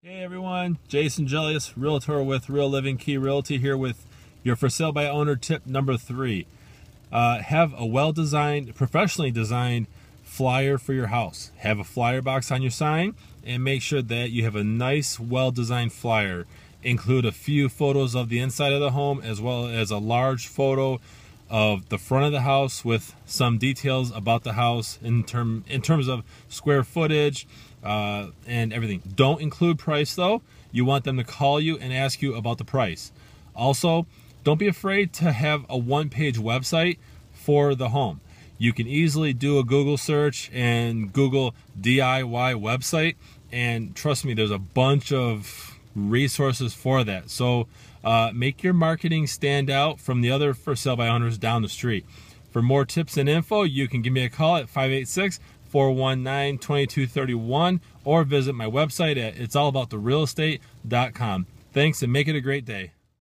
Hey everyone, Jason Jellius, Realtor with Real Living Key Realty here with your for sale by owner tip number three. Uh, have a well designed, professionally designed flyer for your house. Have a flyer box on your sign and make sure that you have a nice, well designed flyer. Include a few photos of the inside of the home as well as a large photo of the front of the house with some details about the house in term in terms of square footage uh, and everything. Don't include price though. You want them to call you and ask you about the price. Also, don't be afraid to have a one-page website for the home. You can easily do a Google search and Google DIY website and trust me there's a bunch of resources for that. So uh, make your marketing stand out from the other for sale by owners down the street. For more tips and info, you can give me a call at 586 419 2231 or visit my website at it'sallabouttherealestate.com. Thanks and make it a great day.